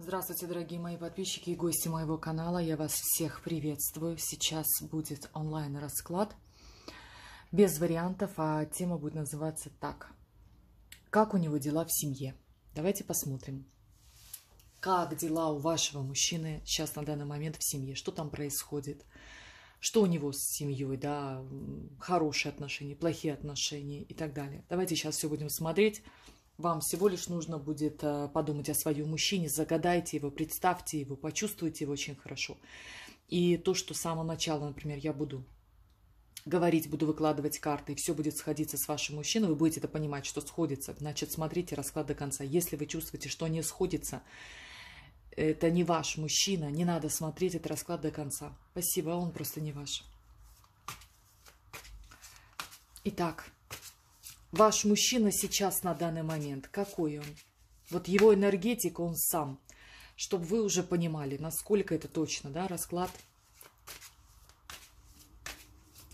Здравствуйте, дорогие мои подписчики и гости моего канала. Я вас всех приветствую. Сейчас будет онлайн-расклад без вариантов, а тема будет называться так. Как у него дела в семье? Давайте посмотрим. Как дела у вашего мужчины сейчас на данный момент в семье? Что там происходит? Что у него с семьей, да, хорошие отношения, плохие отношения и так далее. Давайте сейчас все будем смотреть вам всего лишь нужно будет э, подумать о своем мужчине, загадайте его, представьте его, почувствуйте его очень хорошо. И то, что с самого начала, например, я буду говорить, буду выкладывать карты, и все будет сходиться с вашим мужчиной, вы будете это понимать, что сходится. Значит, смотрите расклад до конца. Если вы чувствуете, что не сходится, это не ваш мужчина, не надо смотреть этот расклад до конца. Спасибо, он просто не ваш. Итак, ваш мужчина сейчас на данный момент, какой он. Вот его энергетика, он сам. Чтобы вы уже понимали, насколько это точно, да, расклад.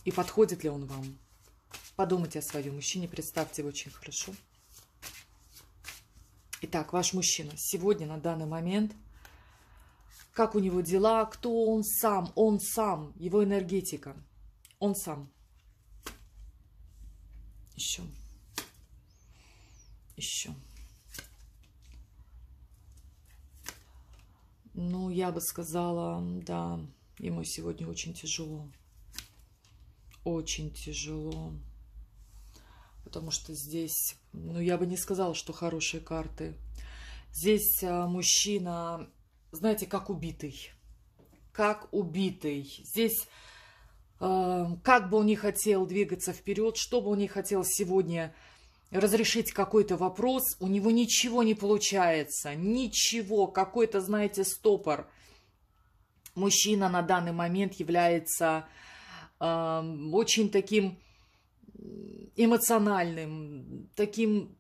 И подходит ли он вам. Подумайте о своем мужчине, представьте его очень хорошо. Итак, ваш мужчина сегодня, на данный момент, как у него дела, кто он сам, он сам, его энергетика, он сам. Еще еще. Ну, я бы сказала, да, ему сегодня очень тяжело. Очень тяжело. Потому что здесь, ну, я бы не сказала, что хорошие карты. Здесь э, мужчина, знаете, как убитый. Как убитый. Здесь, э, как бы он не хотел двигаться вперед, что бы он не хотел сегодня разрешить какой-то вопрос, у него ничего не получается, ничего, какой-то, знаете, стопор. Мужчина на данный момент является э, очень таким эмоциональным, таким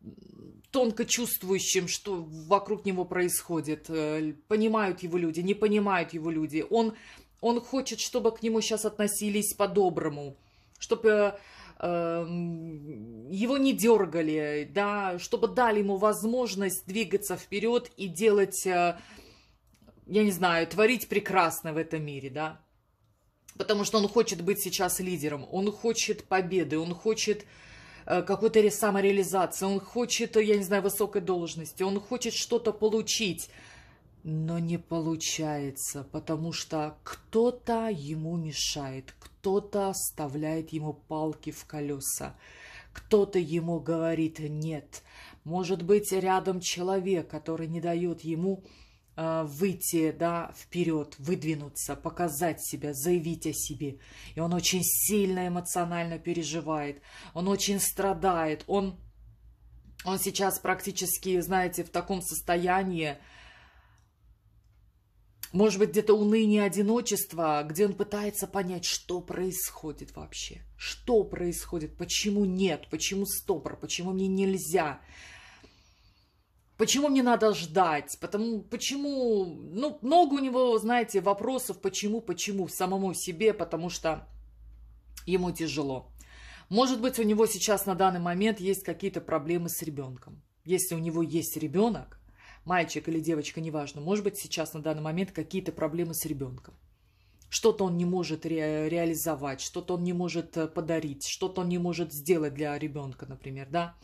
тонко чувствующим, что вокруг него происходит. Э, понимают его люди, не понимают его люди. Он, он хочет, чтобы к нему сейчас относились по-доброму, чтобы э, Эм, его не дергали, да, чтобы дали ему возможность двигаться вперед и делать, э, я не знаю, творить прекрасно в этом мире, да. Потому что он хочет быть сейчас лидером, он хочет победы, он хочет э, какой-то самореализации, он хочет, э, я не знаю, высокой должности, он хочет что-то получить – но не получается, потому что кто-то ему мешает, кто-то оставляет ему палки в колеса, кто-то ему говорит «нет». Может быть, рядом человек, который не дает ему э, выйти да, вперед, выдвинуться, показать себя, заявить о себе. И он очень сильно эмоционально переживает, он очень страдает, он, он сейчас практически, знаете, в таком состоянии, может быть, где-то уныние одиночества, где он пытается понять, что происходит вообще. Что происходит, почему нет, почему стопор, почему мне нельзя. Почему мне надо ждать? Потому, почему... Ну, много у него, знаете, вопросов, почему, почему, самому себе, потому что ему тяжело. Может быть, у него сейчас на данный момент есть какие-то проблемы с ребенком. Если у него есть ребенок, мальчик или девочка, неважно, может быть сейчас на данный момент какие-то проблемы с ребенком. Что-то он не может ре реализовать, что-то он не может э, подарить, что-то он не может сделать для ребенка, например, да.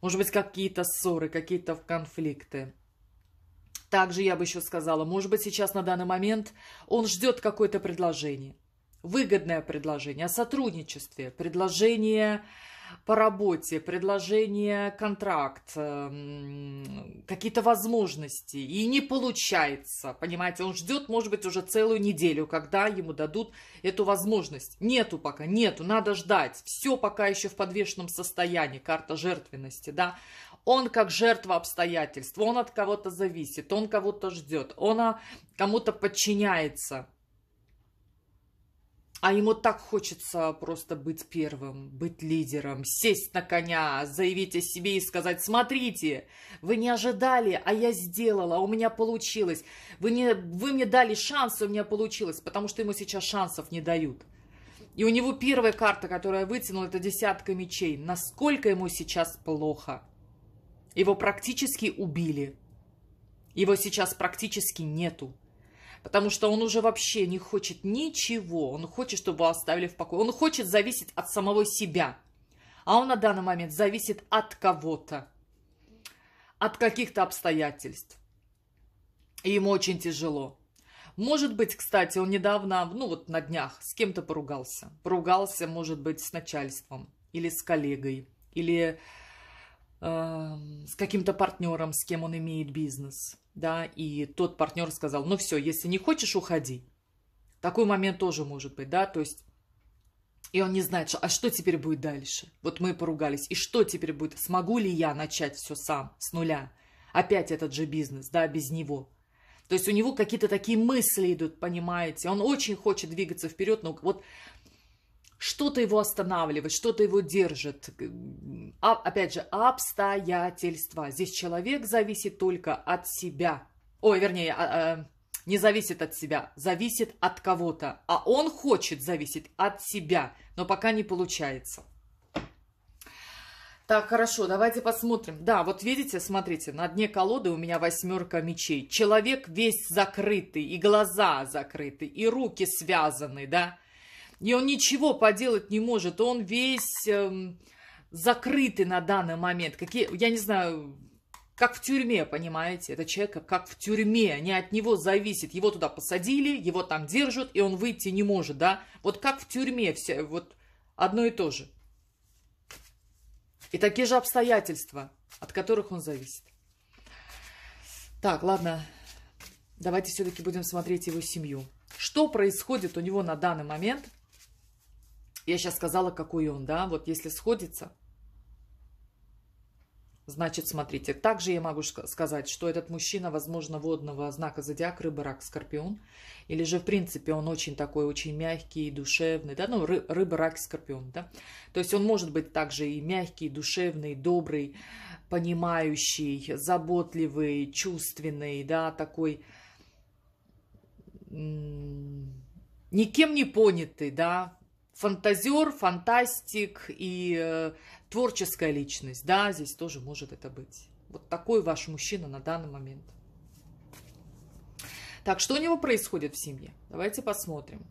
Может быть, какие-то ссоры, какие-то конфликты. Также я бы еще сказала, может быть, сейчас на данный момент он ждет какое-то предложение. Выгодное предложение о сотрудничестве, предложение по работе, предложение, контракт, эм, какие-то возможности, и не получается, понимаете, он ждет, может быть, уже целую неделю, когда ему дадут эту возможность. Нету пока, нету, надо ждать, все пока еще в подвешенном состоянии, карта жертвенности, да, он как жертва обстоятельств, он от кого-то зависит, он кого-то ждет, он а, кому-то подчиняется – а ему так хочется просто быть первым, быть лидером, сесть на коня, заявить о себе и сказать «Смотрите, вы не ожидали, а я сделала, у меня получилось. Вы, не, вы мне дали шанс, у меня получилось», потому что ему сейчас шансов не дают. И у него первая карта, которая вытянула, это десятка мечей. Насколько ему сейчас плохо. Его практически убили. Его сейчас практически нету потому что он уже вообще не хочет ничего, он хочет, чтобы его оставили в покое, он хочет зависеть от самого себя, а он на данный момент зависит от кого-то, от каких-то обстоятельств, и ему очень тяжело. Может быть, кстати, он недавно, ну вот на днях, с кем-то поругался. Поругался, может быть, с начальством или с коллегой, или Эм, с каким-то партнером, с кем он имеет бизнес, да, и тот партнер сказал, ну все, если не хочешь, уходи. Такой момент тоже может быть, да, то есть, и он не знает, что, а что теперь будет дальше? Вот мы поругались, и что теперь будет? Смогу ли я начать все сам, с нуля? Опять этот же бизнес, да, без него. То есть у него какие-то такие мысли идут, понимаете, он очень хочет двигаться вперед, но вот что-то его останавливает, что-то его держит. А, опять же, обстоятельства. Здесь человек зависит только от себя. Ой, вернее, а, а, не зависит от себя, зависит от кого-то. А он хочет зависеть от себя, но пока не получается. Так, хорошо, давайте посмотрим. Да, вот видите, смотрите, на дне колоды у меня восьмерка мечей. Человек весь закрытый, и глаза закрыты, и руки связаны, да? И он ничего поделать не может. Он весь эм, закрытый на данный момент. Какие, я не знаю, как в тюрьме, понимаете? Это человек как в тюрьме, не от него зависит. Его туда посадили, его там держат, и он выйти не может, да? Вот как в тюрьме все, вот одно и то же. И такие же обстоятельства, от которых он зависит. Так, ладно, давайте все-таки будем смотреть его семью. Что происходит у него на данный момент – я сейчас сказала, какой он, да? Вот если сходится, значит, смотрите. Также я могу сказать, что этот мужчина, возможно, водного знака зодиак, рыба, рак, скорпион. Или же, в принципе, он очень такой, очень мягкий, и душевный, да? Ну, ры, рыба, рак, скорпион, да? То есть он может быть также и мягкий, душевный, добрый, понимающий, заботливый, чувственный, да, такой никем не понятый, да, фантазер, фантастик и э, творческая личность, да, здесь тоже может это быть. Вот такой ваш мужчина на данный момент. Так, что у него происходит в семье? Давайте посмотрим.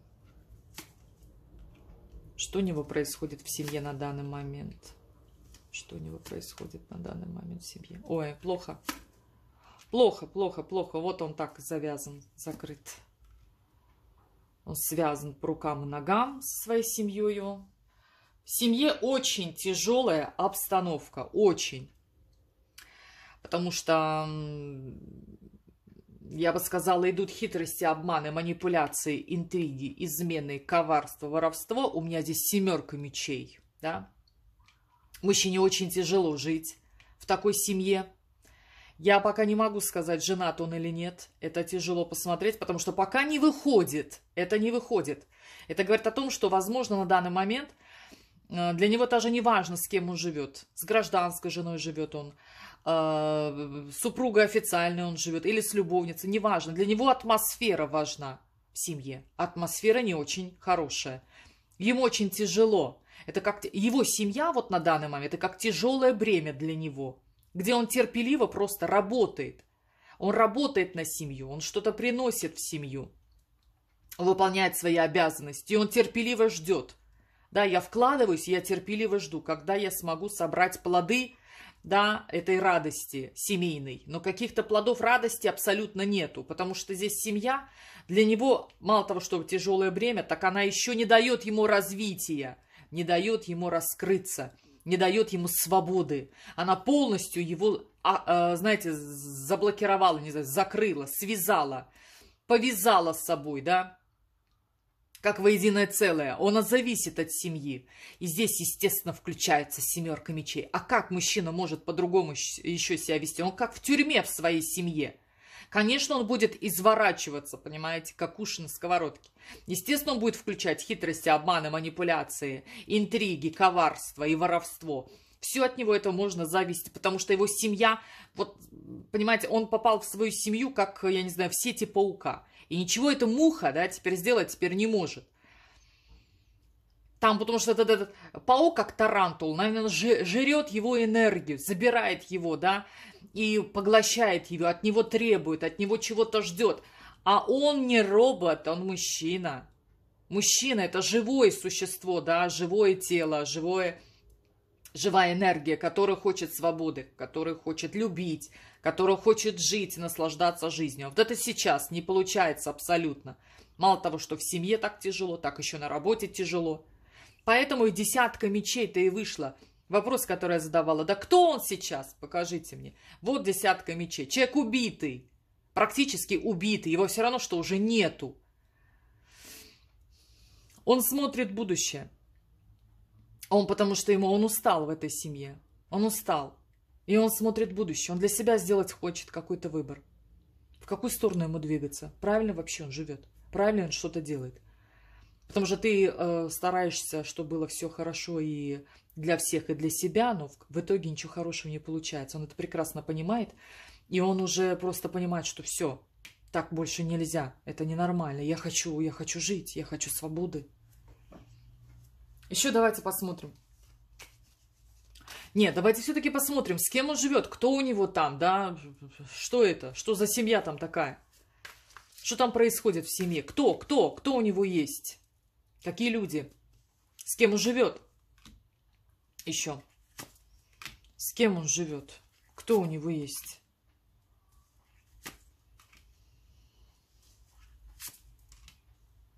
Что у него происходит в семье на данный момент? Что у него происходит на данный момент в семье? Ой, плохо. Плохо, плохо, плохо. Вот он так завязан, закрыт. Он связан по рукам и ногам со своей семьей. В семье очень тяжелая обстановка, очень. Потому что, я бы сказала, идут хитрости, обманы, манипуляции, интриги, измены, коварство, воровство. У меня здесь семерка мечей, да. Мужчине очень тяжело жить в такой семье. Я пока не могу сказать, женат он или нет. Это тяжело посмотреть, потому что пока не выходит. Это не выходит. Это говорит о том, что, возможно, на данный момент э, для него даже не важно, с кем он живет. С гражданской женой живет он, с э, супругой официальной он живет или с любовницей. Неважно. Для него атмосфера важна в семье. Атмосфера не очень хорошая. Ему очень тяжело. Это как его семья вот на данный момент, это как тяжелое бремя для него где он терпеливо просто работает. Он работает на семью, он что-то приносит в семью, выполняет свои обязанности, и он терпеливо ждет. Да, я вкладываюсь, я терпеливо жду, когда я смогу собрать плоды, да, этой радости семейной. Но каких-то плодов радости абсолютно нету, потому что здесь семья, для него, мало того, что тяжелое бремя, так она еще не дает ему развития, не дает ему раскрыться – не дает ему свободы. Она полностью его, а, а, знаете, заблокировала, не знаю, закрыла, связала, повязала с собой, да, как воединое целое. Он зависит от семьи. И здесь, естественно, включается семерка мечей. А как мужчина может по-другому еще себя вести? Он как в тюрьме в своей семье – Конечно, он будет изворачиваться, понимаете, как уши на сковородке. Естественно, он будет включать хитрости, обманы, манипуляции, интриги, коварство и воровство. Все от него это можно зависеть, потому что его семья, вот, понимаете, он попал в свою семью, как, я не знаю, в сети паука. И ничего эта муха, да, теперь сделать теперь не может. Там, потому что этот, этот паук, как тарантул, наверное, жрет его энергию, забирает его, да, и поглощает ее, от него требует, от него чего-то ждет. А он не робот, он мужчина. Мужчина – это живое существо, да, живое тело, живое, живая энергия, которая хочет свободы, которая хочет любить, которая хочет жить и наслаждаться жизнью. А вот это сейчас не получается абсолютно. Мало того, что в семье так тяжело, так еще на работе тяжело. Поэтому и десятка мечей-то и вышла – Вопрос, который я задавала, да кто он сейчас? Покажите мне. Вот десятка мечей. Человек убитый, практически убитый, его все равно, что уже нету. Он смотрит будущее. Он потому что ему, он устал в этой семье. Он устал. И он смотрит будущее. Он для себя сделать хочет какой-то выбор. В какую сторону ему двигаться? Правильно вообще он живет? Правильно он что-то делает? Потому что ты э, стараешься, чтобы было все хорошо и для всех и для себя, но в итоге ничего хорошего не получается. Он это прекрасно понимает, и он уже просто понимает, что все, так больше нельзя, это ненормально. Я хочу, я хочу жить, я хочу свободы. Еще давайте посмотрим. Нет, давайте все-таки посмотрим, с кем он живет, кто у него там, да, что это, что за семья там такая, что там происходит в семье, кто, кто, кто у него есть, какие люди, с кем он живет еще? С кем он живет? Кто у него есть?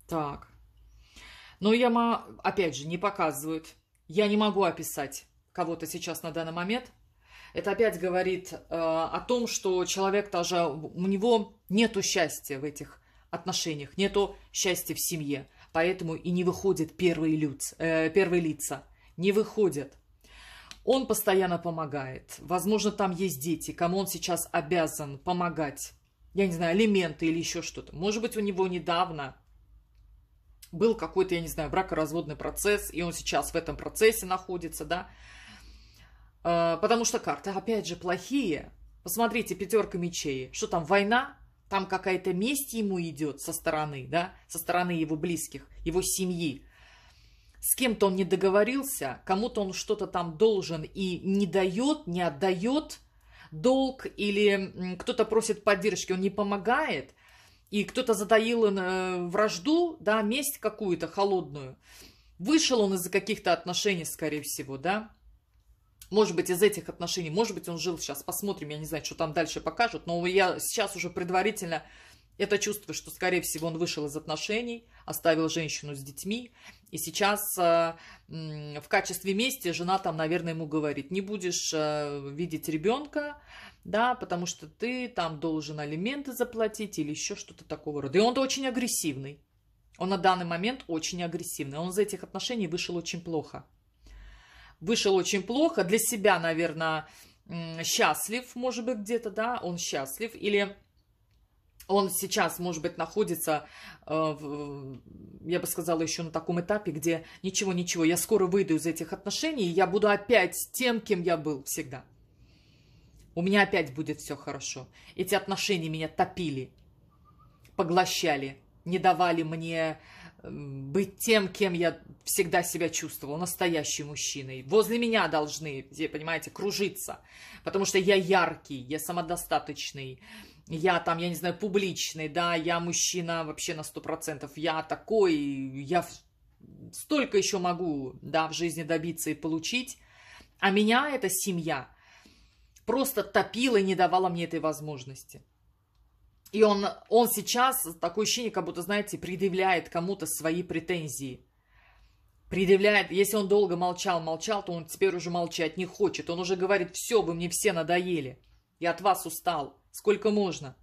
Так. Но я, опять же, не показывают. Я не могу описать кого-то сейчас на данный момент. Это опять говорит э, о том, что человек тоже, у него нету счастья в этих отношениях, нету счастья в семье. Поэтому и не выходит первые, люц, э, первые лица не выходят. Он постоянно помогает. Возможно, там есть дети, кому он сейчас обязан помогать. Я не знаю, алименты или еще что-то. Может быть, у него недавно был какой-то, я не знаю, бракоразводный процесс, и он сейчас в этом процессе находится, да. А, потому что карты, опять же, плохие. Посмотрите, пятерка мечей. Что там, война? Там какая-то месть ему идет со стороны, да, со стороны его близких, его семьи с кем-то он не договорился, кому-то он что-то там должен и не дает, не отдает долг, или кто-то просит поддержки, он не помогает, и кто-то затаил э, вражду, да, месть какую-то холодную. Вышел он из-за каких-то отношений, скорее всего, да. Может быть, из этих отношений, может быть, он жил сейчас, посмотрим, я не знаю, что там дальше покажут, но я сейчас уже предварительно это чувство, что, скорее всего, он вышел из отношений, оставил женщину с детьми, и сейчас э, в качестве мести жена там, наверное, ему говорит, не будешь э, видеть ребенка, да, потому что ты там должен алименты заплатить или еще что-то такого рода. И он-то очень агрессивный. Он на данный момент очень агрессивный. Он из этих отношений вышел очень плохо. Вышел очень плохо. Для себя, наверное, счастлив, может быть, где-то, да, он счастлив. Или он сейчас, может быть, находится, э, я бы сказала, еще на таком этапе, где ничего-ничего, я скоро выйду из этих отношений, и я буду опять тем, кем я был всегда. У меня опять будет все хорошо. Эти отношения меня топили, поглощали, не давали мне быть тем, кем я всегда себя чувствовал, настоящим мужчиной. Возле меня должны, понимаете, кружиться, потому что я яркий, я самодостаточный, я там, я не знаю, публичный, да, я мужчина вообще на сто процентов, я такой, я столько еще могу, да, в жизни добиться и получить, а меня эта семья просто топила и не давала мне этой возможности. И он, он сейчас, такое ощущение, как будто, знаете, предъявляет кому-то свои претензии. Предъявляет, если он долго молчал, молчал, то он теперь уже молчать не хочет. Он уже говорит, все, вы мне все надоели, я от вас устал сколько можно.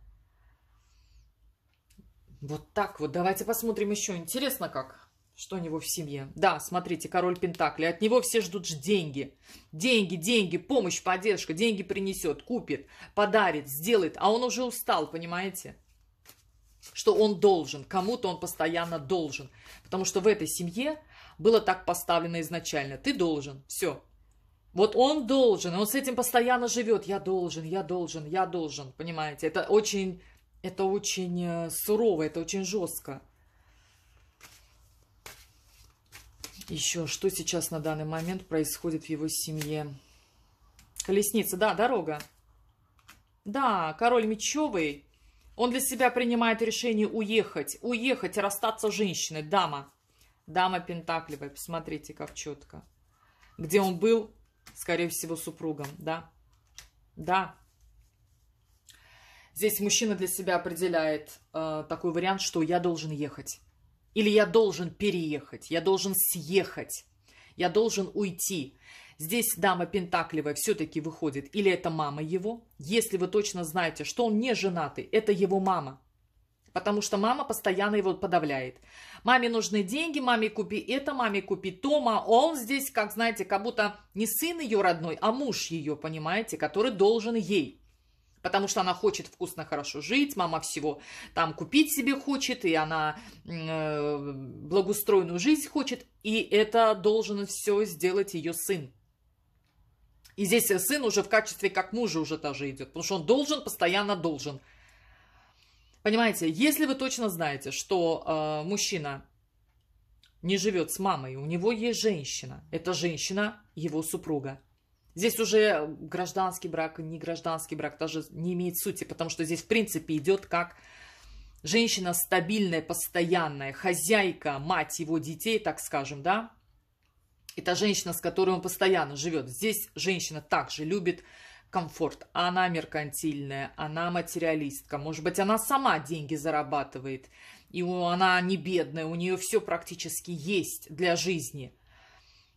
Вот так вот. Давайте посмотрим еще. Интересно как. Что у него в семье? Да, смотрите, король Пентакли. От него все ждут деньги. Деньги, деньги, помощь, поддержка. Деньги принесет, купит, подарит, сделает. А он уже устал, понимаете? Что он должен. Кому-то он постоянно должен. Потому что в этой семье было так поставлено изначально. Ты должен. Все. Вот он должен, он с этим постоянно живет. Я должен, я должен, я должен. Понимаете, это очень, это очень э, сурово, это очень жестко. Еще, что сейчас на данный момент происходит в его семье? Колесница, да, дорога. Да, король мечевый. Он для себя принимает решение уехать. Уехать, расстаться с женщиной. Дама. Дама Пентакливая. Посмотрите, как четко. Где он был, скорее всего, супругом, да? Да. Здесь мужчина для себя определяет э, такой вариант, что я должен ехать. Или я должен переехать, я должен съехать, я должен уйти. Здесь дама Пентакливая все-таки выходит. Или это мама его. Если вы точно знаете, что он не женатый, это его мама. Потому что мама постоянно его подавляет. Маме нужны деньги, маме купи это, маме купи то. А он здесь, как знаете, как будто не сын ее родной, а муж ее, понимаете, который должен ей. Потому что она хочет вкусно, хорошо жить, мама всего там купить себе хочет, и она э, благоустроенную жизнь хочет. И это должен все сделать ее сын. И здесь сын уже в качестве как мужа уже тоже идет, потому что он должен, постоянно должен. Понимаете, если вы точно знаете, что э, мужчина не живет с мамой, у него есть женщина, эта женщина его супруга. Здесь уже гражданский брак, не гражданский брак даже не имеет сути, потому что здесь в принципе идет как женщина стабильная, постоянная, хозяйка, мать его детей, так скажем, да, это женщина, с которой он постоянно живет. Здесь женщина также любит комфорт, а она меркантильная, она материалистка, может быть, она сама деньги зарабатывает, и она не бедная, у нее все практически есть для жизни,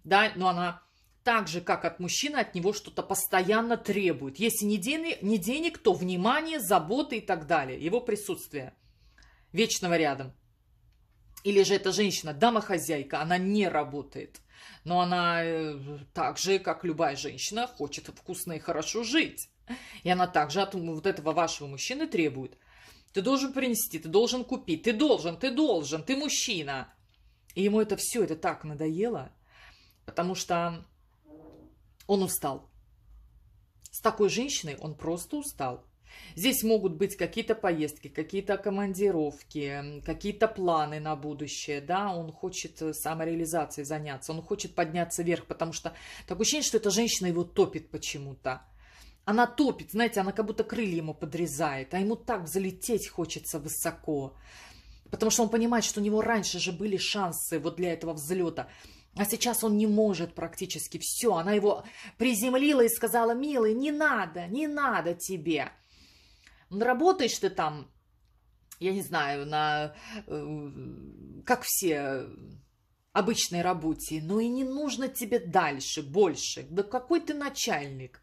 да, но она так же, как от мужчины, от него что-то постоянно требует. Если не денег, не денег, то внимание, заботы и так далее, его присутствие вечного рядом. Или же эта женщина, домохозяйка, она не работает. Но она э, так же, как любая женщина, хочет вкусно и хорошо жить. И она также от вот этого вашего мужчины требует. Ты должен принести, ты должен купить, ты должен, ты должен, ты мужчина. И ему это все, это так надоело, потому что он устал. С такой женщиной он просто устал. Здесь могут быть какие-то поездки, какие-то командировки, какие-то планы на будущее, да, он хочет э, самореализацией заняться, он хочет подняться вверх, потому что такое ощущение, что эта женщина его топит почему-то. Она топит, знаете, она как будто крылья ему подрезает, а ему так залететь хочется высоко. Потому что он понимает, что у него раньше же были шансы вот для этого взлета. А сейчас он не может практически все. Она его приземлила и сказала, милый, не надо, не надо тебе. Работаешь ты там, я не знаю, на, э, как все, обычной работе, но и не нужно тебе дальше, больше. Да какой ты начальник?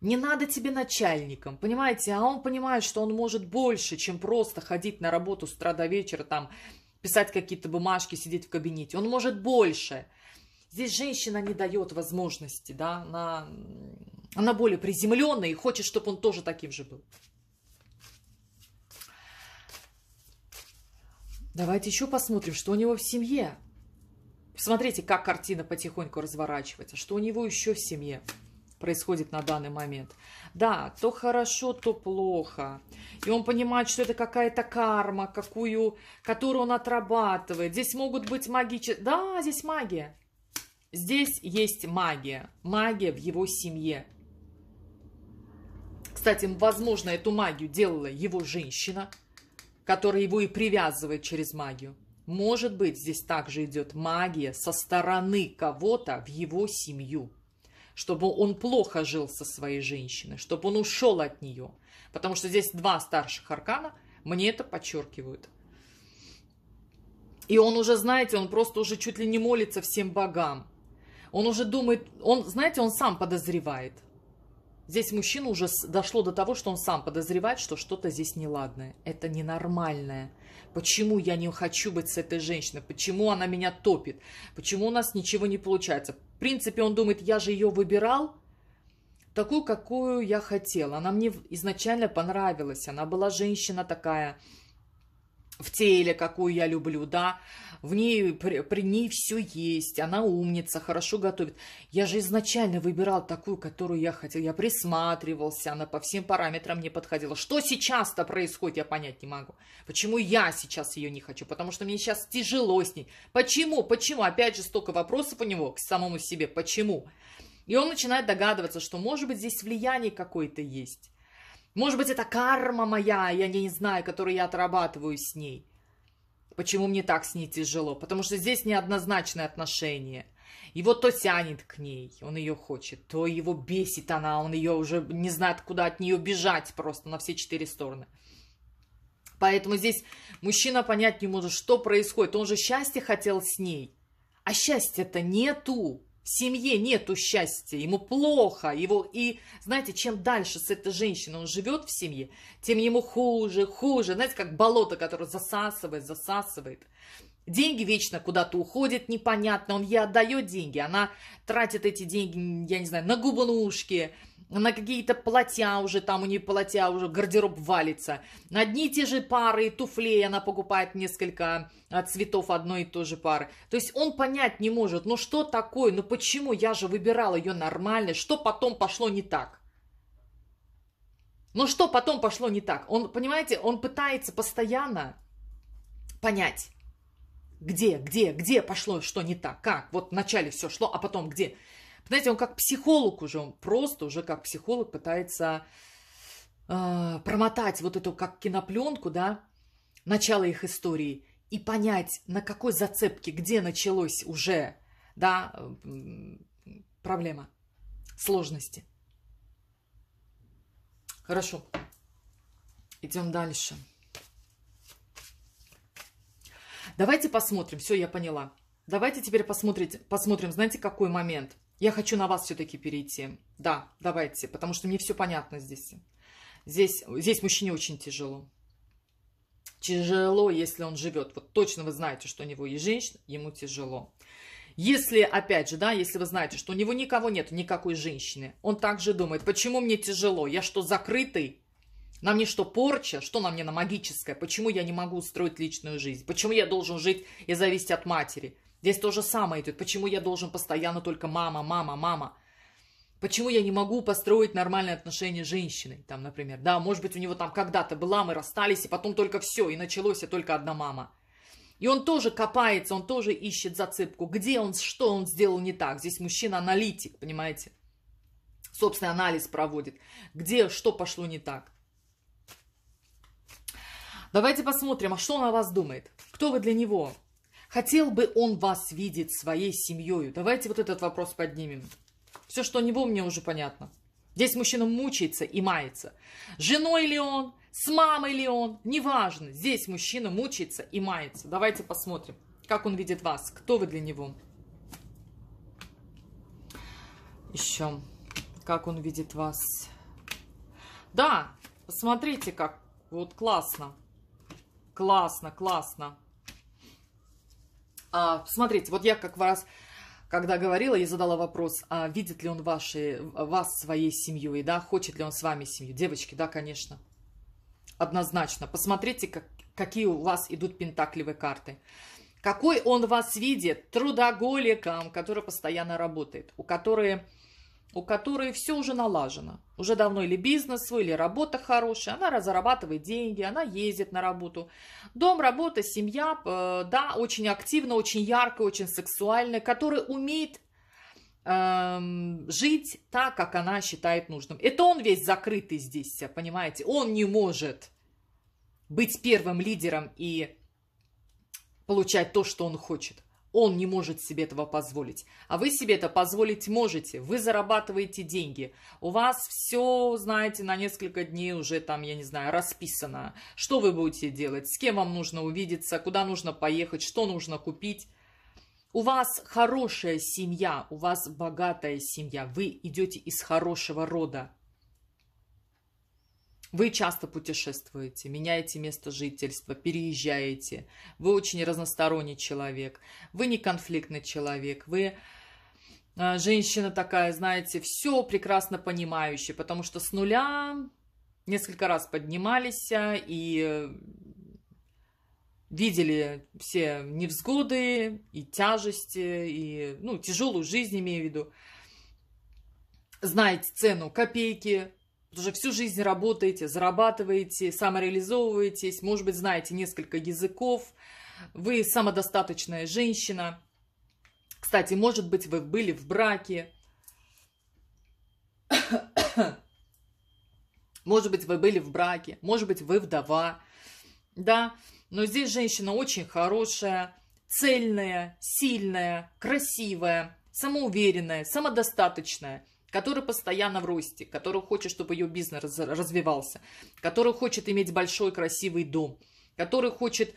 Не надо тебе начальником, понимаете? А он понимает, что он может больше, чем просто ходить на работу с утра до вечера, там, писать какие-то бумажки, сидеть в кабинете. Он может больше – Здесь женщина не дает возможности, да, она, она более приземленная и хочет, чтобы он тоже таким же был. Давайте еще посмотрим, что у него в семье. Посмотрите, как картина потихоньку разворачивается, что у него еще в семье происходит на данный момент. Да, то хорошо, то плохо. И он понимает, что это какая-то карма, какую, которую он отрабатывает. Здесь могут быть магические... Да, здесь магия. Здесь есть магия. Магия в его семье. Кстати, возможно, эту магию делала его женщина, которая его и привязывает через магию. Может быть, здесь также идет магия со стороны кого-то в его семью, чтобы он плохо жил со своей женщиной, чтобы он ушел от нее. Потому что здесь два старших аркана, мне это подчеркивают. И он уже, знаете, он просто уже чуть ли не молится всем богам. Он уже думает, он, знаете, он сам подозревает. Здесь мужчина уже дошло до того, что он сам подозревает, что что-то здесь неладное. Это ненормальное. Почему я не хочу быть с этой женщиной? Почему она меня топит? Почему у нас ничего не получается? В принципе, он думает, я же ее выбирал, такую, какую я хотел. Она мне изначально понравилась. Она была женщина такая в теле, какую я люблю, да в ней, при, при ней все есть, она умница, хорошо готовит. Я же изначально выбирал такую, которую я хотел, я присматривался, она по всем параметрам мне подходила. Что сейчас-то происходит, я понять не могу. Почему я сейчас ее не хочу? Потому что мне сейчас тяжело с ней. Почему? Почему? Опять же, столько вопросов у него к самому себе. Почему? И он начинает догадываться, что, может быть, здесь влияние какое-то есть. Может быть, это карма моя, я не знаю, которую я отрабатываю с ней почему мне так с ней тяжело, потому что здесь неоднозначное отношение. Его то тянет к ней, он ее хочет, то его бесит она, он ее уже не знает, куда от нее бежать просто на все четыре стороны. Поэтому здесь мужчина понять не может, что происходит. Он же счастье хотел с ней, а счастья-то нету в семье нету счастья, ему плохо, его и, знаете, чем дальше с этой женщиной он живет в семье, тем ему хуже, хуже, знаете, как болото, которое засасывает, засасывает. Деньги вечно куда-то уходят, непонятно, он ей отдает деньги, она тратит эти деньги, я не знаю, на губнушки, на какие-то платья уже, там у нее платья уже, гардероб валится. на Одни и те же пары туфлей она покупает несколько а, цветов одной и той же пары. То есть он понять не может, ну что такое, ну почему я же выбирала ее нормально, что потом пошло не так? Ну что потом пошло не так? Он, понимаете, он пытается постоянно понять, где, где, где пошло что не так, как, вот вначале все шло, а потом где. Знаете, он как психолог уже, он просто уже как психолог пытается э, промотать вот эту как кинопленку, да, начало их истории и понять, на какой зацепке, где началось уже, да, проблема, сложности. Хорошо, идем дальше. Давайте посмотрим, все, я поняла. Давайте теперь посмотреть, посмотрим, знаете, какой момент – я хочу на вас все-таки перейти. Да, давайте, потому что мне все понятно здесь. Здесь, здесь мужчине очень тяжело. Тяжело, если он живет. Вот точно вы знаете, что у него есть женщина, ему тяжело. Если, опять же, да, если вы знаете, что у него никого нет, никакой женщины, он также думает, почему мне тяжело, я что, закрытый? На мне что, порча? Что на мне на магическое? Почему я не могу устроить личную жизнь? Почему я должен жить и зависеть от матери? Здесь то же самое идет. Почему я должен постоянно только мама, мама, мама? Почему я не могу построить нормальные отношения с женщиной, там, например? Да, может быть, у него там когда-то была, мы расстались, и потом только все, и началось, и только одна мама. И он тоже копается, он тоже ищет зацепку. Где он, что он сделал не так? Здесь мужчина-аналитик, понимаете? Собственный анализ проводит. Где, что пошло не так? Давайте посмотрим, а что он о вас думает? Кто вы для него? Хотел бы он вас видеть своей семьей? Давайте вот этот вопрос поднимем. Все, что не было, мне уже понятно. Здесь мужчина мучается и мается. Женой ли он, с мамой ли он, неважно. Здесь мужчина мучается и мается. Давайте посмотрим, как он видит вас, кто вы для него. Еще, как он видит вас. Да, посмотрите, как вот классно. Классно, классно. А, смотрите, вот я как раз, когда говорила, я задала вопрос, а видит ли он ваши, вас своей семьей, да, хочет ли он с вами семью. Девочки, да, конечно, однозначно. Посмотрите, как, какие у вас идут пентакливые карты. Какой он вас видит трудоголиком, который постоянно работает, у которого у которой все уже налажено. Уже давно или бизнес свой, или работа хорошая, она разрабатывает деньги, она ездит на работу. Дом, работа, семья, э, да, очень активно, очень ярко, очень сексуальная, которая умеет эм, жить так, как она считает нужным. Это он весь закрытый здесь, понимаете? Он не может быть первым лидером и получать то, что он хочет. Он не может себе этого позволить. А вы себе это позволить можете. Вы зарабатываете деньги. У вас все, знаете, на несколько дней уже там, я не знаю, расписано. Что вы будете делать, с кем вам нужно увидеться, куда нужно поехать, что нужно купить. У вас хорошая семья, у вас богатая семья. Вы идете из хорошего рода. Вы часто путешествуете, меняете место жительства, переезжаете. Вы очень разносторонний человек. Вы не конфликтный человек. Вы а, женщина такая, знаете, все прекрасно понимающая, потому что с нуля несколько раз поднимались а, и э, видели все невзгоды и тяжести, и ну, тяжелую жизнь имею в виду. Знаете цену копейки, уже всю жизнь работаете, зарабатываете, самореализовываетесь, может быть, знаете несколько языков, вы самодостаточная женщина. Кстати, может быть, вы были в браке, может быть, вы были в браке, может быть, вы вдова, да, но здесь женщина очень хорошая, цельная, сильная, красивая, самоуверенная, самодостаточная – который постоянно в росте, который хочет, чтобы ее бизнес развивался, который хочет иметь большой красивый дом, который хочет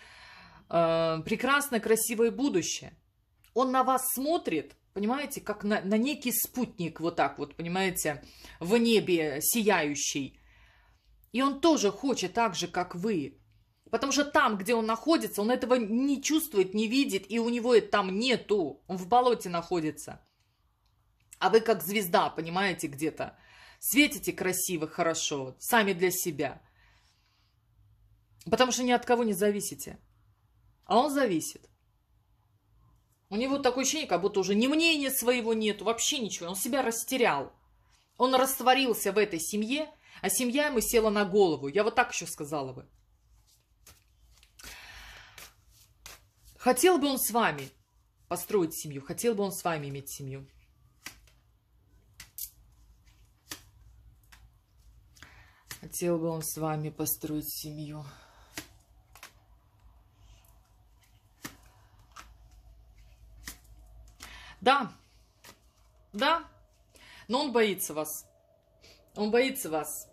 э, прекрасное красивое будущее. Он на вас смотрит, понимаете, как на, на некий спутник вот так вот, понимаете, в небе сияющий. И он тоже хочет так же, как вы. Потому что там, где он находится, он этого не чувствует, не видит, и у него это там нету. Он в болоте находится. А вы как звезда, понимаете, где-то. Светите красиво, хорошо, сами для себя. Потому что ни от кого не зависите. А он зависит. У него такое ощущение, как будто уже ни мнения своего нет, вообще ничего. Он себя растерял. Он растворился в этой семье, а семья ему села на голову. Я вот так еще сказала бы. Хотел бы он с вами построить семью, хотел бы он с вами иметь семью. Хотел бы он с вами построить семью. Да, да, но он боится вас. Он боится вас.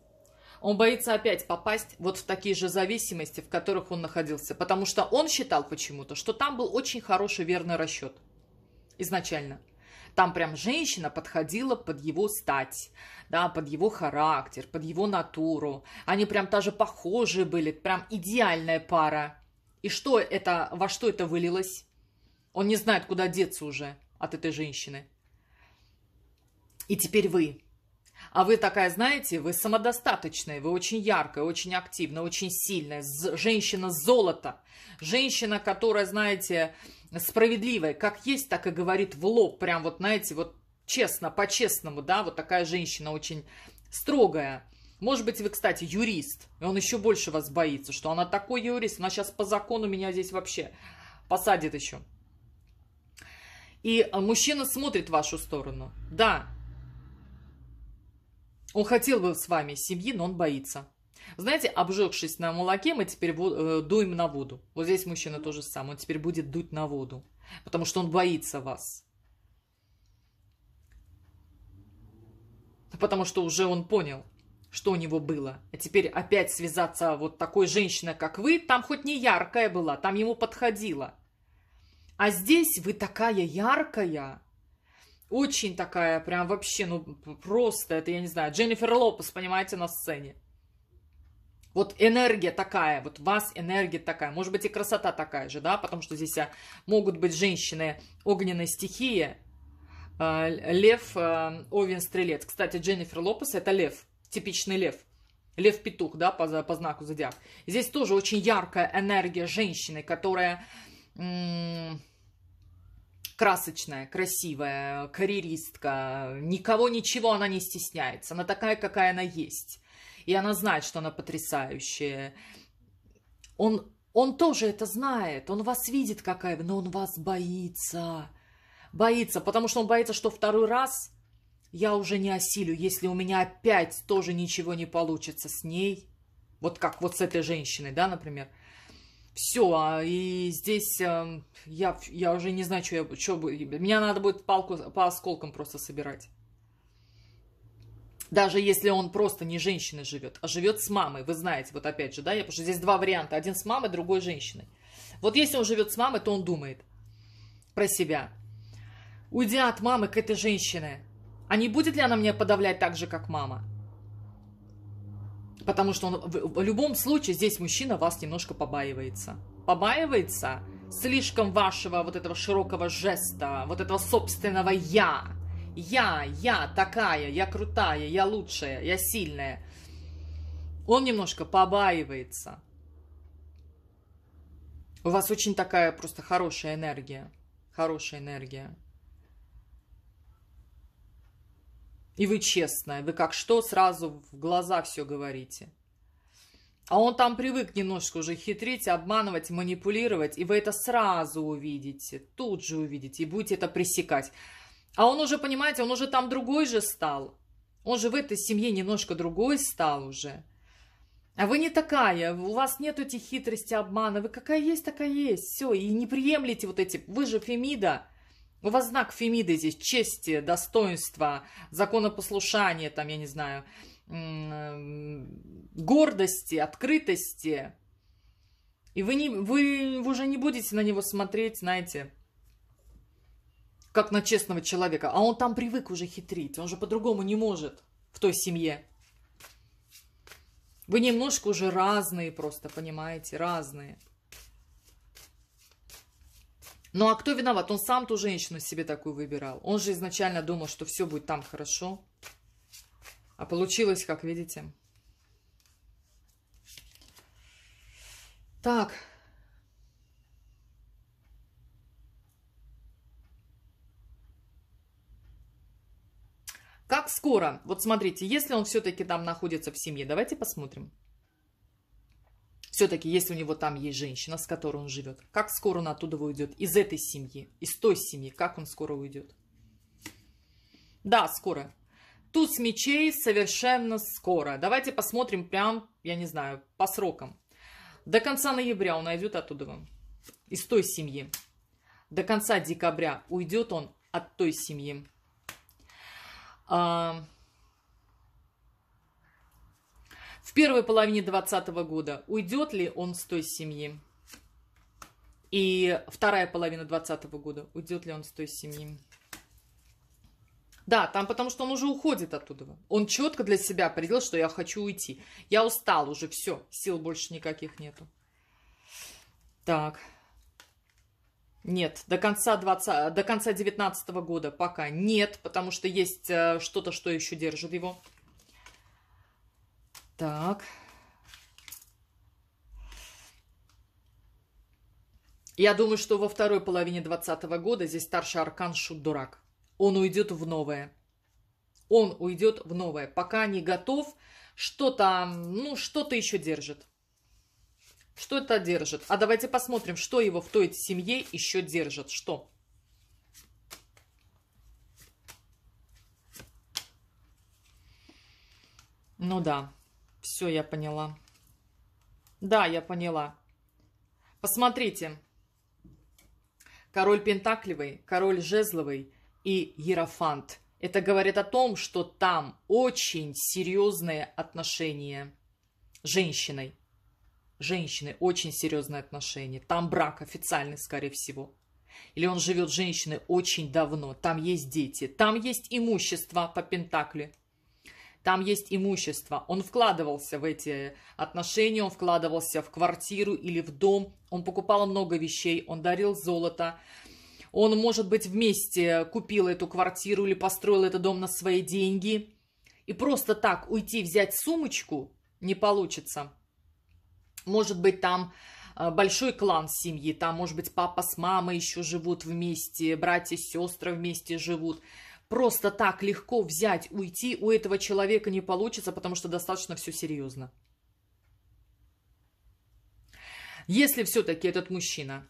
Он боится опять попасть вот в такие же зависимости, в которых он находился. Потому что он считал почему-то, что там был очень хороший верный расчет изначально. Там прям женщина подходила под его стать, да, под его характер, под его натуру. Они прям даже похожи были, прям идеальная пара. И что это, во что это вылилось? Он не знает, куда деться уже от этой женщины. И теперь вы. А вы такая, знаете, вы самодостаточная, вы очень яркая, очень активная, очень сильная. Женщина золота. Женщина, которая, знаете, справедливая, как есть, так и говорит в лоб, прям вот, знаете, вот честно, по-честному, да, вот такая женщина очень строгая. Может быть, вы, кстати, юрист, и он еще больше вас боится, что она такой юрист, она сейчас по закону меня здесь вообще посадит еще. И э, мужчина смотрит в вашу сторону. Да, он хотел бы с вами семьи, но он боится. Знаете, обжегшись на молоке, мы теперь э, дуем на воду. Вот здесь мужчина тоже сам, он теперь будет дуть на воду, потому что он боится вас. Потому что уже он понял, что у него было. А теперь опять связаться вот такой женщиной, как вы, там хоть не яркая была, там ему подходила. А здесь вы такая яркая, очень такая, прям вообще, ну просто, это я не знаю, Дженнифер Лопес, понимаете, на сцене. Вот энергия такая, вот вас энергия такая, может быть и красота такая же, да, потому что здесь а, могут быть женщины огненной стихии, а, лев, а, овен, стрелец. Кстати, Дженнифер Лопес это лев, типичный лев. Лев-петух, да, по, по знаку зодиак. Здесь тоже очень яркая энергия женщины, которая красочная, красивая, карьеристка. Никого, ничего она не стесняется. Она такая, какая она есть и она знает, что она потрясающая. Он, он тоже это знает, он вас видит какая вы, но он вас боится. Боится, потому что он боится, что второй раз я уже не осилю, если у меня опять тоже ничего не получится с ней. Вот как вот с этой женщиной, да, например. Все, А и здесь эм, я, я уже не знаю, что я... Что, меня надо будет палку по осколкам просто собирать даже если он просто не женщиной живет, а живет с мамой, вы знаете, вот опять же, да, я, потому что здесь два варианта, один с мамой, другой женщиной. Вот если он живет с мамой, то он думает про себя. Уйдя от мамы к этой женщине, а не будет ли она меня подавлять так же, как мама? Потому что он, в, в любом случае здесь мужчина вас немножко побаивается. Побаивается слишком вашего вот этого широкого жеста, вот этого собственного «я», я, я такая, я крутая, я лучшая, я сильная. Он немножко побаивается. У вас очень такая просто хорошая энергия. Хорошая энергия. И вы честная. Вы как что сразу в глаза все говорите. А он там привык немножко уже хитрить, обманывать, манипулировать, и вы это сразу увидите, тут же увидите, и будете это пресекать. А он уже, понимаете, он уже там другой же стал. Он же в этой семье немножко другой стал уже. А вы не такая, у вас нет этих хитрости, обмана. Вы какая есть, такая есть. Все, и не приемлете вот эти... Вы же Фемида. У вас знак Фемиды здесь, чести, достоинства, законопослушания, там, я не знаю, гордости, открытости. И вы, не, вы, вы уже не будете на него смотреть, знаете, как на честного человека. А он там привык уже хитрить, он же по-другому не может в той семье. Вы немножко уже разные просто, понимаете, разные. Ну а кто виноват? Он сам ту женщину себе такую выбирал. Он же изначально думал, что все будет там хорошо. А получилось, как видите. Так, Как скоро? Вот смотрите, если он все-таки там находится в семье, давайте посмотрим. Все-таки, если у него там есть женщина, с которой он живет, как скоро он оттуда уйдет? Из этой семьи, из той семьи, как он скоро уйдет? Да, скоро. Тут мечей совершенно скоро. Давайте посмотрим прям, я не знаю, по срокам. До конца ноября он уйдет оттуда вам. Из той семьи. До конца декабря уйдет он от той семьи в первой половине 2020 года уйдет ли он с той семьи? И вторая половина 2020 года уйдет ли он с той семьи? Да, там потому что он уже уходит оттуда. Он четко для себя определил, что я хочу уйти. Я устал уже, все, сил больше никаких нету. Так. Нет, до конца, 20, до конца 19 года пока нет, потому что есть э, что-то, что еще держит его. Так. Я думаю, что во второй половине 2020 года здесь старший аркан Шут Дурак. Он уйдет в новое. Он уйдет в новое. Пока не готов, что-то, ну, что-то еще держит. Что это держит? А давайте посмотрим, что его в той семье еще держит. Что? Ну да, все, я поняла. Да, я поняла. Посмотрите. Король Пентакливый, король Жезловый и Ерофант. Это говорит о том, что там очень серьезные отношения с женщиной женщины очень серьезные отношения. Там брак официальный, скорее всего. Или он живет с женщиной очень давно. Там есть дети. Там есть имущество по Пентакле. Там есть имущество. Он вкладывался в эти отношения, он вкладывался в квартиру или в дом. Он покупал много вещей, он дарил золото. Он, может быть, вместе купил эту квартиру или построил этот дом на свои деньги. И просто так уйти взять сумочку не получится. Может быть, там э, большой клан семьи, там, может быть, папа с мамой еще живут вместе, братья и сестры вместе живут. Просто так легко взять, уйти у этого человека не получится, потому что достаточно все серьезно. Если все-таки этот мужчина,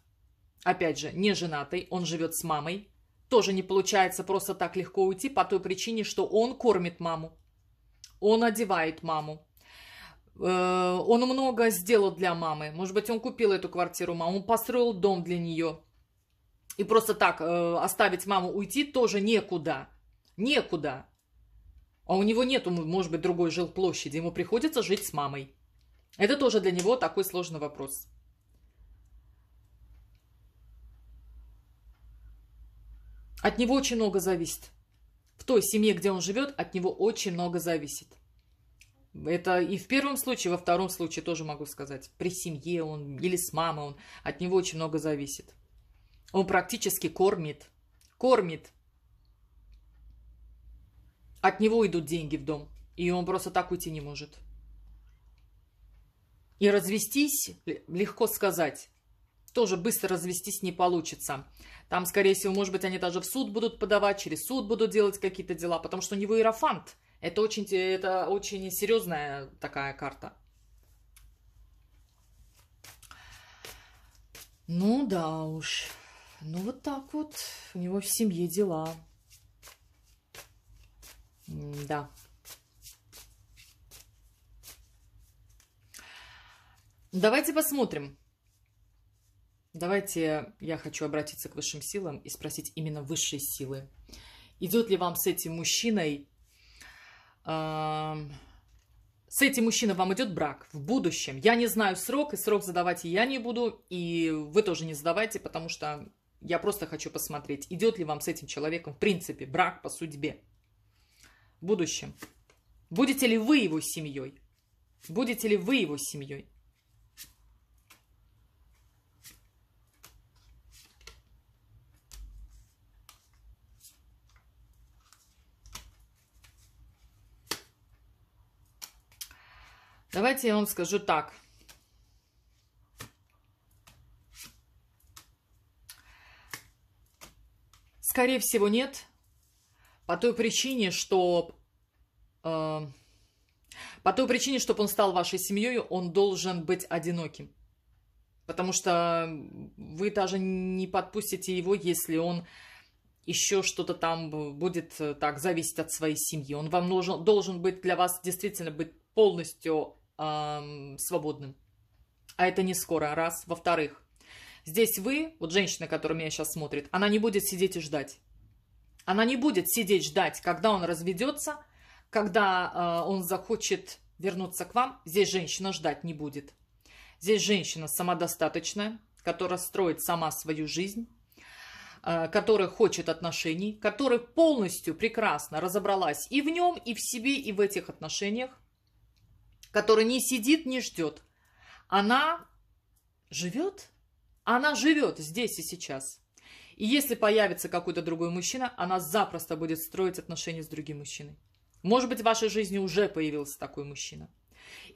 опять же, не женатый, он живет с мамой, тоже не получается просто так легко уйти по той причине, что он кормит маму, он одевает маму, Э, он много сделал для мамы. Может быть, он купил эту квартиру маму, он построил дом для нее. И просто так э, оставить маму уйти тоже некуда. Некуда. А у него нет, может быть, другой жилплощади. Ему приходится жить с мамой. Это тоже для него такой сложный вопрос. От него очень много зависит. В той семье, где он живет, от него очень много зависит. Это и в первом случае, во втором случае тоже могу сказать. При семье он или с мамой он, от него очень много зависит. Он практически кормит. Кормит. От него идут деньги в дом. И он просто так уйти не может. И развестись, легко сказать, тоже быстро развестись не получится. Там, скорее всего, может быть, они даже в суд будут подавать, через суд будут делать какие-то дела, потому что у него иерофант – это очень, это очень серьезная такая карта. Ну да уж. Ну вот так вот. У него в семье дела. да. Давайте посмотрим. Давайте я хочу обратиться к высшим силам и спросить именно высшие силы. Идет ли вам с этим мужчиной с этим мужчиной вам идет брак в будущем. Я не знаю срок, и срок задавать я не буду, и вы тоже не задавайте, потому что я просто хочу посмотреть, идет ли вам с этим человеком, в принципе, брак по судьбе в будущем. Будете ли вы его семьей? Будете ли вы его семьей? Давайте я вам скажу так. Скорее всего, нет. По той причине, что... Э, по той причине, чтобы он стал вашей семьей, он должен быть одиноким. Потому что вы даже не подпустите его, если он еще что-то там будет э, так зависеть от своей семьи. Он вам должен, должен быть для вас действительно быть полностью э, свободным. А это не скоро, раз. Во-вторых, здесь вы, вот женщина, которая меня сейчас смотрит, она не будет сидеть и ждать. Она не будет сидеть ждать, когда он разведется, когда э, он захочет вернуться к вам. Здесь женщина ждать не будет. Здесь женщина самодостаточная, которая строит сама свою жизнь, а, которая хочет отношений, которая полностью прекрасно разобралась и в нем, и в себе, и в этих отношениях который не сидит, не ждет. Она живет? Она живет здесь и сейчас. И если появится какой-то другой мужчина, она запросто будет строить отношения с другим мужчиной. Может быть, в вашей жизни уже появился такой мужчина.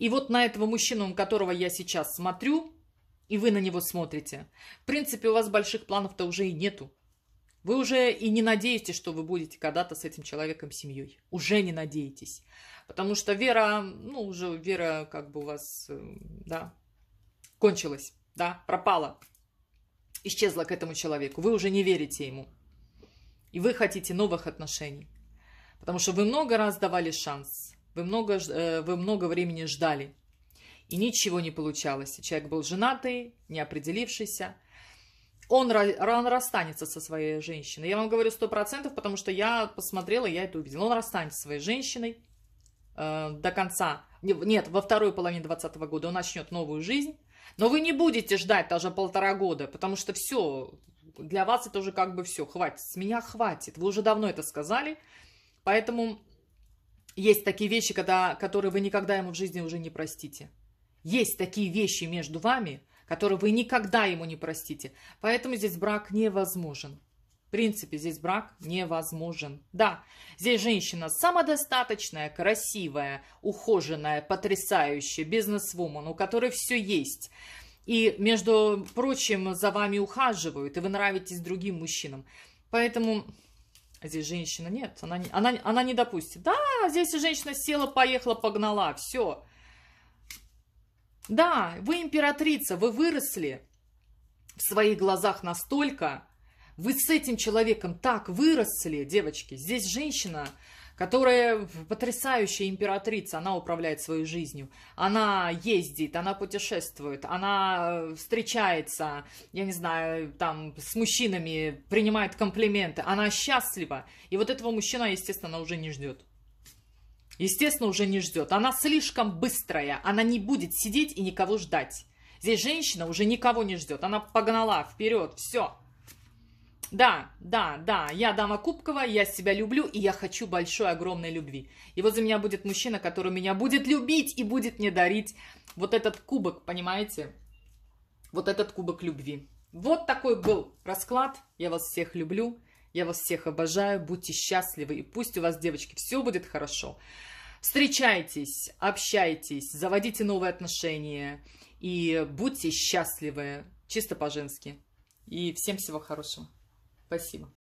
И вот на этого мужчину, на которого я сейчас смотрю, и вы на него смотрите, в принципе, у вас больших планов-то уже и нету. Вы уже и не надеетесь, что вы будете когда-то с этим человеком семьей. Уже не надеетесь. Потому что вера, ну, уже вера как бы у вас, э, да, кончилась, да, пропала, исчезла к этому человеку. Вы уже не верите ему. И вы хотите новых отношений. Потому что вы много раз давали шанс. Вы много, э, вы много времени ждали. И ничего не получалось. Человек был женатый, не определившийся он, он расстанется со своей женщиной. Я вам говорю сто процентов, потому что я посмотрела, я это увидела. Он расстанется со своей женщиной э, до конца. Нет, во второй половине двадцатого года он начнет новую жизнь. Но вы не будете ждать даже полтора года, потому что все, для вас это уже как бы все, хватит, с меня хватит. Вы уже давно это сказали, поэтому есть такие вещи, когда, которые вы никогда ему в жизни уже не простите. Есть такие вещи между вами – который вы никогда ему не простите. Поэтому здесь брак невозможен. В принципе, здесь брак невозможен. Да, здесь женщина самодостаточная, красивая, ухоженная, потрясающая, бизнесвумен, у которой все есть. И, между прочим, за вами ухаживают, и вы нравитесь другим мужчинам. Поэтому здесь женщина нет, она, она, она не допустит. Да, здесь женщина села, поехала, погнала, все. Да, вы императрица, вы выросли в своих глазах настолько, вы с этим человеком так выросли, девочки. Здесь женщина, которая потрясающая императрица, она управляет своей жизнью. Она ездит, она путешествует, она встречается, я не знаю, там, с мужчинами, принимает комплименты, она счастлива. И вот этого мужчина, естественно, она уже не ждет естественно, уже не ждет. Она слишком быстрая, она не будет сидеть и никого ждать. Здесь женщина уже никого не ждет, она погнала вперед, все. Да, да, да, я дама Кубкова, я себя люблю, и я хочу большой, огромной любви. И вот за меня будет мужчина, который меня будет любить и будет мне дарить вот этот кубок, понимаете? Вот этот кубок любви. Вот такой был расклад. Я вас всех люблю. Я вас всех обожаю, будьте счастливы и пусть у вас, девочки, все будет хорошо. Встречайтесь, общайтесь, заводите новые отношения и будьте счастливы, чисто по-женски. И всем всего хорошего. Спасибо.